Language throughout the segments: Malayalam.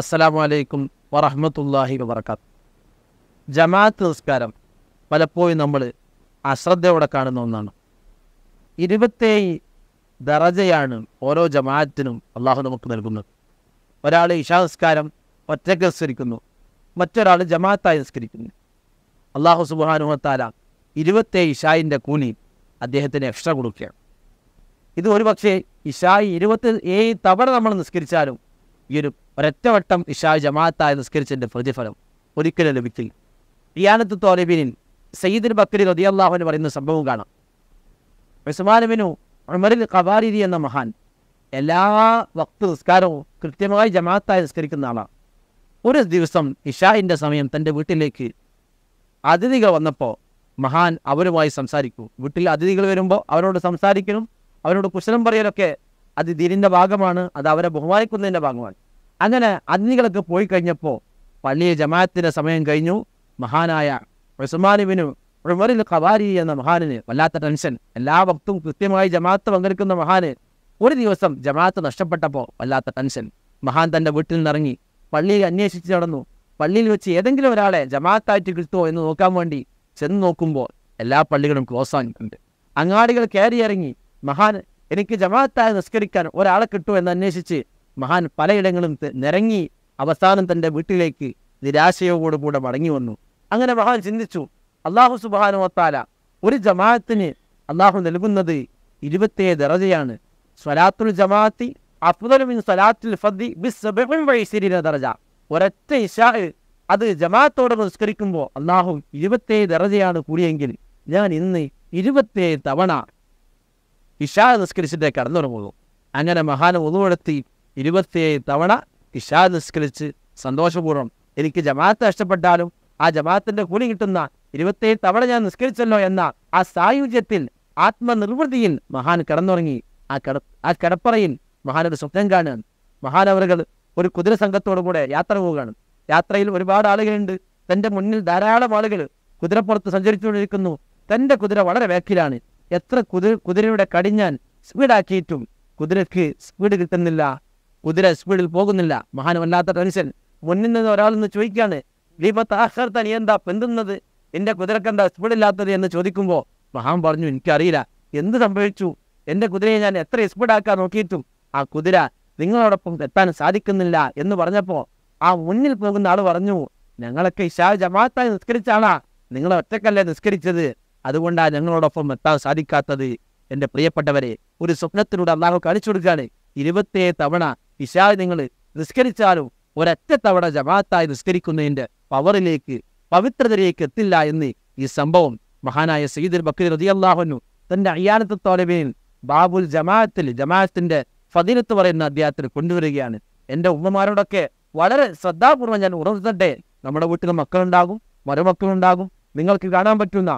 അസ്സലാമു അലൈക്കും വറഹമത്തല്ലാഹി വബർക്കാത്ത് ജമാഅത്ത് നമസ്കാരം പലപ്പോഴും നമ്മൾ അശ്രദ്ധയോടെ കാണുന്ന ഒന്നാണ് ഇരുപത്തേഴ് ദറജയാണ് ഓരോ ജമാഅത്തിനും അള്ളാഹു നമുക്ക് നൽകുന്നത് ഒരാൾ ഇഷാ നിസ്കാരം ഒറ്റയ്ക്ക് നിസ്കരിക്കുന്നു മറ്റൊരാൾ ജമാഅത്തായി നിസ്കരിക്കുന്നു അള്ളാഹു സുബാനുഹത്താല ഇരുപത്തേഴ് ഇഷായിൻ്റെ കൂനി അദ്ദേഹത്തിന് എക്സ്ട്രാ കൊടുക്കുകയാണ് ഇത് ഒരു പക്ഷേ ഇഷായി ഇരുപത്തി ഏഴ് തവണ നമ്മൾ നിസ്കരിച്ചാലും ഈ ഒരു ഒരൊറ്റവട്ടം ഇഷാ ജമാഅത്തായി നിസ്കരിച്ചതിൻ്റെ പ്രതിഫലം ഒരിക്കലും ലഭിക്കില്ല ഇയാനത്ത് തോലബിനിൽ സയ്യിദിൻ ബക്കരി റതിയല്ലാഹുവിന് പറയുന്ന സംഭവം കാണാം ഉസ്മാനുബിനു ഉമറിൽ കബാരിരി എന്ന മഹാൻ എല്ലാ വക്ത് നിസ്കാരവും കൃത്യമായി ജമാഅത്തായി നിസ്കരിക്കുന്ന ആളാണ് ഒരു ദിവസം ഇഷായിൻ്റെ സമയം തൻ്റെ വീട്ടിലേക്ക് അതിഥികൾ വന്നപ്പോൾ മഹാൻ അവരുമായി സംസാരിക്കും വീട്ടിൽ അതിഥികൾ വരുമ്പോൾ അവരോട് സംസാരിക്കണം അവരോട് കുശലം പറയലൊക്കെ അത് ദീനിൻ്റെ ഭാഗമാണ് അത് അവരെ ബഹുമാനിക്കുന്നതിൻ്റെ ഭാഗമാണ് അങ്ങനെ അതിഥികളൊക്കെ പോയി കഴിഞ്ഞപ്പോൾ പള്ളിയെ ജമാഅത്തിൻ്റെ സമയം കഴിഞ്ഞു മഹാനായ ഉസ്മാനുവിന് ഉമറിൽ ഖവാരി എന്ന മഹാനിന് വല്ലാത്ത ടെൻഷൻ എല്ലാ ഭക്തവും കൃത്യമായി ജമാഅത്ത് പങ്കെടുക്കുന്ന മഹാന് ഒരു ദിവസം ജമാഅത്ത് നഷ്ടപ്പെട്ടപ്പോൾ വല്ലാത്ത ടെൻഷൻ മഹാൻ തൻ്റെ വീട്ടിൽ നിന്നിറങ്ങി പള്ളിയിൽ അന്വേഷിച്ച് നടന്നു പള്ളിയിൽ വെച്ച് ഏതെങ്കിലും ഒരാളെ ജമാഅത്തായിട്ട് കിട്ടുമോ എന്ന് നോക്കാൻ വേണ്ടി ചെന്ന് നോക്കുമ്പോൾ എല്ലാ പള്ളികളും ക്ലോസ് ആയിട്ടുണ്ട് അങ്ങാടികൾ കയറി ഇറങ്ങി മഹാൻ എനിക്ക് ജമാഅത്തായി നിസ്കരിക്കാൻ ഒരാളെ കിട്ടുമോ എന്ന് അന്വേഷിച്ച് മഹാൻ പലയിടങ്ങളും നിരങ്ങി അവസാനം തൻ്റെ വീട്ടിലേക്ക് നിരാശയോടുകൂടെ മടങ്ങി വന്നു അങ്ങനെ മഹാൻ ചിന്തിച്ചു അള്ളാഹു സുബാനുവത്താല ഒരു ജമാഅത്തിന് അള്ളാഹു നൽകുന്നത് ഇരുപത്തിയേഴ് ദറജയാണ് സ്വലാത്തുൽ ജമാഅത്തി അഫ്ദലുമിൻ സ്വലാത്തുൽ ഫദ്ദി ബിസ്ബിൻ ദറജ ഒരൊറ്റ ഇഷാ അത് ജമാഅത്തോട് നിസ്കരിക്കുമ്പോൾ അള്ളാഹു ഇരുപത്തിയേഴ് ദറജയാണ് കൂടിയെങ്കിൽ ഞാൻ ഇന്ന് ഇരുപത്തിയേഴ് തവണ ഇഷാ നിസ്കരിച്ചിട്ടേ കടന്നുറങ്ങുള്ളൂ അങ്ങനെ മഹാൻ ഒതുവെടുത്തി ഇരുപത്തിയേഴ് തവണ ഇഷാ നിസ്കരിച്ച് സന്തോഷപൂർവ്വം എനിക്ക് ജമാഅത്ത് നഷ്ടപ്പെട്ടാലും ആ ജമാഅത്തിൻ്റെ കൂലി കിട്ടുന്ന ഇരുപത്തിയേഴ് തവണ ഞാൻ നിസ്കരിച്ചല്ലോ എന്ന ആ സായുജ്യത്തിൽ ആത്മനിർവൃതിയിൽ മഹാൻ കിടന്നുറങ്ങി ആ കട ആ കിടപ്പറയിൽ മഹാനൊരു സ്വപ്നം കാണുകയാണ് മഹാനവറുകൾ ഒരു കുതിര കൂടെ യാത്ര പോവുകയാണ് യാത്രയിൽ ഒരുപാട് ആളുകളുണ്ട് തൻ്റെ മുന്നിൽ ധാരാളം ആളുകൾ കുതിരപ്പുറത്ത് സഞ്ചരിച്ചുകൊണ്ടിരിക്കുന്നു തൻ്റെ കുതിര വളരെ വേക്കിലാണ് എത്ര കുതിര കുതിരയുടെ കടിഞ്ഞാൻ സ്പീഡാക്കിയിട്ടും കുതിരക്ക് സ്പീഡ് കിട്ടുന്നില്ല കുതിര സ്പീഡിൽ പോകുന്നില്ല മഹാനുമല്ലാത്ത മനുഷ്യൻ മുന്നിൽ നിന്ന് ഒരാൾ നിന്ന് ചോദിക്കുകയാണ് ദീപത്താഹർത്ത നീ എന്താ പെന്തുന്നത് എൻ്റെ എന്താ സ്പീഡില്ലാത്തത് എന്ന് ചോദിക്കുമ്പോൾ മഹാൻ പറഞ്ഞു എനിക്കറിയില്ല എന്ത് സംഭവിച്ചു എൻ്റെ കുതിരയെ ഞാൻ എത്ര സ്പീഡാക്കാൻ നോക്കിയിട്ടും ആ കുതിര നിങ്ങളോടൊപ്പം എത്താൻ സാധിക്കുന്നില്ല എന്ന് പറഞ്ഞപ്പോൾ ആ മുന്നിൽ പോകുന്ന ആൾ പറഞ്ഞു ഞങ്ങളൊക്കെ ഇഷാ ജമാത്തായി നിസ്കരിച്ചാണാ നിങ്ങൾ ഒറ്റക്കല്ലേ നിസ്കരിച്ചത് അതുകൊണ്ടാണ് ഞങ്ങളോടൊപ്പം എത്താൻ സാധിക്കാത്തത് എന്റെ പ്രിയപ്പെട്ടവരെ ഒരു സ്വപ്നത്തിലൂടെ അള്ളാഹു കാണിച്ചു കൊടുക്കുകയാണ് ഇരുപത്തിയേഴ് തവണ ഇഷാ നിങ്ങൾ നിസ്കരിച്ചാലും ഒരൊറ്റ തവണ ജമാഅത്തായി നിസ്കരിക്കുന്നതിൻ്റെ പവറിലേക്ക് പവിത്രതയിലേക്ക് എത്തില്ല എന്ന് ഈ സംഭവം മഹാനായ സയ്യിദ് ബക്കീർ റതി അള്ളാഹുനു തൻ്റെ അയ്യാനത്ത് തോലബിയിൽ ബാബുൽ ജമാഅത്തിൽ ജമാഅത്തിൻ്റെ ഫതിനത്ത് പറയുന്ന അദ്ദേഹത്തിൽ കൊണ്ടുവരികയാണ് എൻ്റെ ഉമ്മമാരോടൊക്കെ വളരെ ശ്രദ്ധാപൂർവ്വം ഞാൻ ഉറന്നിട്ടെ നമ്മുടെ വീട്ടിൽ മക്കളുണ്ടാകും മരുമക്കളുണ്ടാകും നിങ്ങൾക്ക് കാണാൻ പറ്റുന്ന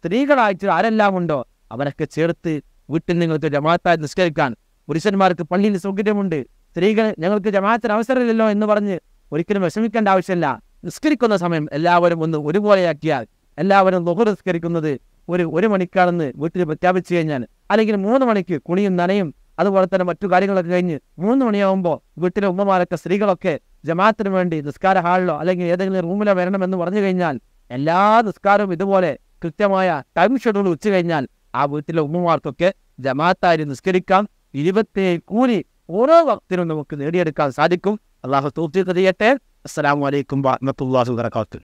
സ്ത്രീകളായിട്ട് ആരെല്ലാം ഉണ്ടോ അവരൊക്കെ ചേർത്ത് വീട്ടിൽ നിങ്ങൾക്ക് ജമാഅത്തായി നിസ്കരിക്കാൻ പുരുഷന്മാർക്ക് പള്ളിയിൽ സൗകര്യമുണ്ട് സ്ത്രീകൾ ഞങ്ങൾക്ക് ജമാഅത്തിന് അവസരമില്ലല്ലോ എന്ന് പറഞ്ഞ് ഒരിക്കലും വിഷമിക്കേണ്ട ആവശ്യമില്ല നിസ്കരിക്കുന്ന സമയം എല്ലാവരും ഒന്ന് ഒരുപോലെയാക്കിയാൽ എല്ലാവരും ദുഹർ നിസ്കരിക്കുന്നത് ഒരു ഒരു മണിക്കാണെന്ന് വീട്ടിൽ പ്രഖ്യാപിച്ചു കഴിഞ്ഞാൽ അല്ലെങ്കിൽ മൂന്ന് മണിക്ക് കുണിയും നനയും അതുപോലെ തന്നെ മറ്റു കാര്യങ്ങളൊക്കെ കഴിഞ്ഞ് മൂന്ന് മണിയാവുമ്പോൾ വീട്ടിലെ ഉമ്മമാരൊക്കെ സ്ത്രീകളൊക്കെ ജമാഅത്തിന് വേണ്ടി നിസ്കാര ഹാളിലോ അല്ലെങ്കിൽ ഏതെങ്കിലും റൂമിലോ വരണമെന്ന് പറഞ്ഞു കഴിഞ്ഞാൽ എല്ലാ നിസ്കാരവും ഇതുപോലെ കൃത്യമായ ടൈം ഷെഡ്യൂൾ ഉച്ച കഴിഞ്ഞാൽ ആ വീട്ടിലെ ഉമ്മമാർക്കൊക്കെ ജമാഅത്തായി നിസ്കരിക്കാം ഇരുപത്തി കൂലി ഓരോ ഭക്തരും നമുക്ക് നേടിയെടുക്കാൻ സാധിക്കും അള്ളാഹു തൂത്തി തെറിയട്ടെ അസ്സാം വലൈക്കും